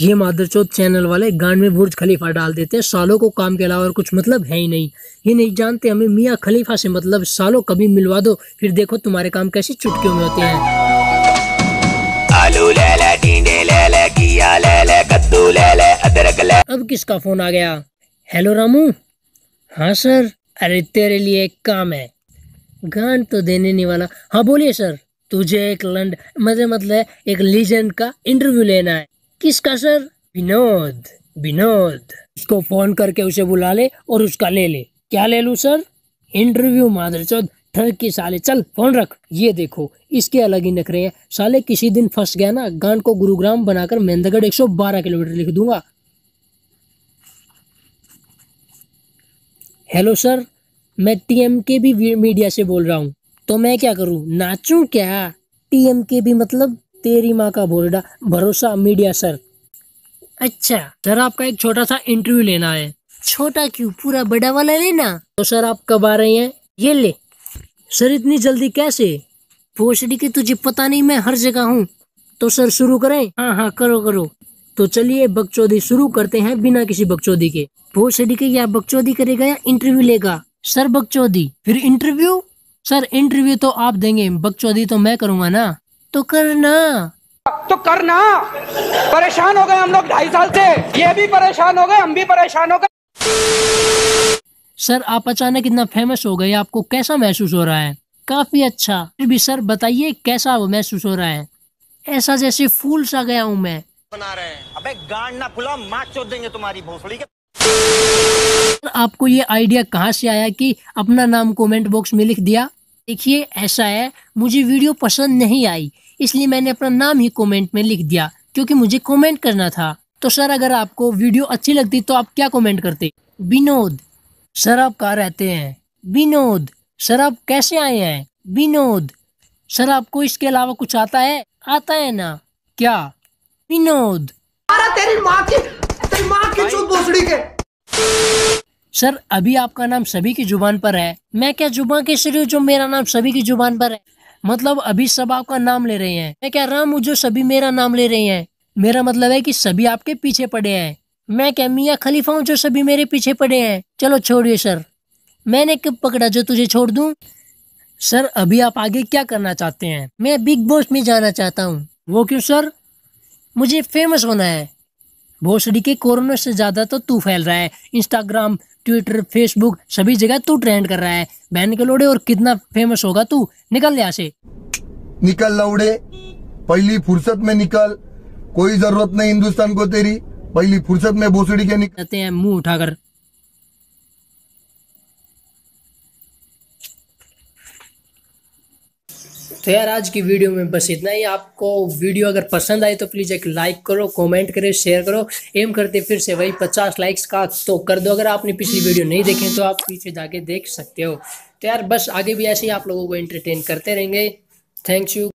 ये चौथ चैनल वाले गांड में बुर्ज खलीफा डाल देते हैं सालों को काम के अलावा और कुछ मतलब है ही नहीं ये नहीं जानते हमें मियाँ खलीफा से मतलब सालों कभी मिलवा दो फिर देखो तुम्हारे काम कैसे चुटकियों में होते हैं अब किसका फोन आ गया हेलो रामू हाँ सर अरे तेरे लिए एक काम है गान तो देने नहीं वाला हाँ बोलिए सर तुझे एक लंड मतलब मतलब एक लीजेंड का इंटरव्यू लेना है किसका सर विनोद विनोद उसको फोन करके उसे बुला ले और उसका ले ले क्या ले लू सर इंटरव्यू माधर चौध की साले चल फोन रख ये देखो इसके अलग ही नखरे हैं साले किसी दिन फंस गया ना गांड को गुरुग्राम बनाकर मेहंदगढ़ बारह किलोमीटर लिख दूंगा हेलो सर मैं टीएम के भी मीडिया से बोल रहा हूँ तो मैं क्या करूँ नाचू क्या टीएम के भी मतलब तेरी माँ का बोलडा भरोसा मीडिया सर अच्छा सर आपका एक छोटा सा इंटरव्यू लेना है छोटा क्यों पूरा बड़ा वाला लेना तो सर आप कब आ रहे हैं ये ले सर इतनी जल्दी कैसे भोसड़ी की तुझे पता नहीं मैं हर जगह हूँ तो सर शुरू करें हाँ हाँ करो करो तो चलिए बकचौदी शुरू करते हैं बिना किसी बकचौदी के भोसड़ी के या बकचौदी करेगा या इंटरव्यू लेगा सर बकचौदी फिर इंटरव्यू सर इंटरव्यू तो आप देंगे बकचौदी तो मैं करूँगा ना तो करना तो करना परेशान हो गए हम लोग ढाई साल से ये भी परेशान हो गए हम भी परेशान हो गए सर आप अचानक इतना फेमस हो गए आपको कैसा महसूस हो रहा है काफी अच्छा फिर भी सर बताइए कैसा महसूस हो रहा है ऐसा जैसे फूल सा गया हूँ मैं बना रहे हैं अबे गांड ना खुला मार चोद देंगे तुम्हारी भोसड़ी के आपको ये आइडिया कहाँ से आया कि अपना नाम कमेंट बॉक्स में लिख दिया देखिए ऐसा है मुझे वीडियो पसंद नहीं आई इसलिए मैंने अपना नाम ही कमेंट में लिख दिया क्योंकि मुझे कमेंट करना था तो सर अगर आपको वीडियो अच्छी लगती तो आप क्या कमेंट करते विनोद सर आप कहाँ रहते हैं विनोद सर आप कैसे आए हैं विनोद सर आपको इसके अलावा कुछ आता है आता है ना क्या विनोद तेरी सर अभी आपका नाम सभी की जुबान पर है मैं क्या जुबा के रही जो मेरा नाम सभी की जुबान पर है मतलब अभी सब आपका नाम ले रहे हैं मैं क्या राम हूँ जो सभी मेरा नाम ले रहे हैं मेरा मतलब है कि सभी आपके पीछे पड़े हैं मैं क्या मियाँ खलीफा हूँ जो सभी मेरे पीछे पड़े हैं चलो छोड़िए सर मैंने कब पकड़ा जो तुझे छोड़ दूँ सर अभी आप आगे क्या करना चाहते हैं मैं बिग बॉस में जाना चाहता हूँ वो क्यों सर मुझे फेमस होना है भोसड़ी के कोरोना से ज़्यादा तो तू फैल रहा है इंस्टाग्राम ट्विटर फेसबुक सभी जगह तू ट्रेंड कर रहा है बहन के लोड़े और कितना फेमस होगा तू निकल यहाँ से निकल लौड़े पहली फुर्सत में निकल कोई जरूरत नहीं हिंदुस्तान को तेरी पहली फुर्सत में भोसड़ी के निकलते हैं मुंह उठाकर तो यार आज की वीडियो में बस इतना ही आपको वीडियो अगर पसंद आए तो प्लीज़ एक लाइक करो कमेंट करो शेयर करो एम करते फिर से वही पचास लाइक्स का तो कर दो अगर आपने पिछली वीडियो नहीं देखी तो आप पीछे जाके देख सकते हो तो यार बस आगे भी ऐसे ही आप लोगों को एंटरटेन करते रहेंगे थैंक यू